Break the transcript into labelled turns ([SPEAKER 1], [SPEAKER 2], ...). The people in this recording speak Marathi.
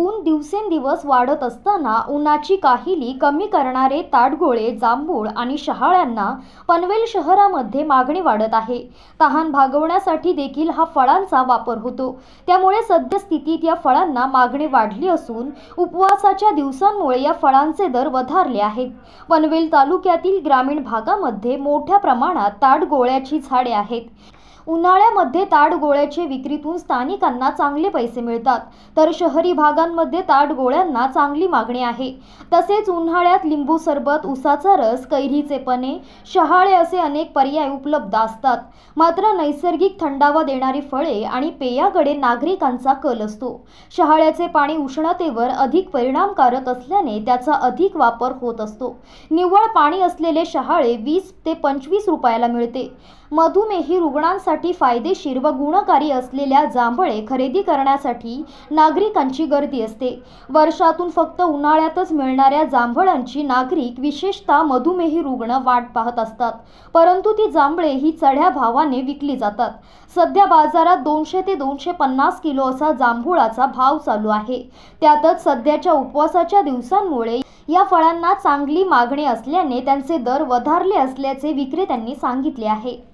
[SPEAKER 1] ऊन दिवसेंदिवस वाढत असताना उन्हाची काहिली कमी करणारे ताडगोळे जांभूळ आणि शहाळ्यांना पनवेल शहरामध्ये मागणी वाढत आहे तहान भागवण्यासाठी देखील हा फळांचा वापर होतो त्यामुळे सद्यस्थितीत या फळांना मागणी वाढली असून उपवासाच्या दिवसांमुळे या फळांचे दर वधारले आहेत पनवेल तालुक्यातील ग्रामीण भागामध्ये मोठ्या प्रमाणात ताडगोळ्याची झाडे आहेत उन्हाळ्यामध्ये ताड गोळ्याचे विक्रीतून स्थानिकांना चांगले पैसे मिळतात तर शहरी भागांमध्ये ताड गोळ्यांना चांगली मागणी आहे तसेच उन्हाळ्यात लिंबू सरबत उसाचा रस कैरीचे पने शहाळे असे अनेक पर्याय उपलब्ध असतात मात्र नैसर्गिक थंडावा देणारी फळे आणि पेयाकडे नागरिकांचा कल असतो शहाळ्याचे पाणी उष्णतेवर अधिक परिणामकारक असल्याने त्याचा अधिक वापर होत असतो निव्वळ पाणी असलेले शहाळे वीस ते पंचवीस रुपयाला मिळते मधुमेही रुग्णांसाठी आरोग्यासाठी फायदेशीर व गुणकारी असलेल्या जांभळे खरेदी करण्यासाठी नागरिकांची गर्दी असते वर्षातून फक्त उन्हाळ्यातच मिळणाऱ्या जांभळांची नागरिक विशेषतः मधुमेही रुग्ण वाट पाहत असतात परंतु ती जांभळे ही चढ्या भावाने विकली जातात सध्या बाजारात दोनशे ते दोनशे पन्नास किलो असा जांभुळाचा भाव चालू आहे त्यातच सध्याच्या उपवासाच्या दिवसांमुळे या फळांना चांगली मागणी असल्याने त्यांचे दर वधारले असल्याचे विक्रेत्यांनी सांगितले आहे